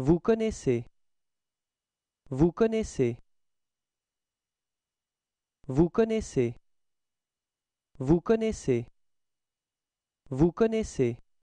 Vous connaissez. Vous connaissez. Vous connaissez. Vous connaissez. Vous connaissez.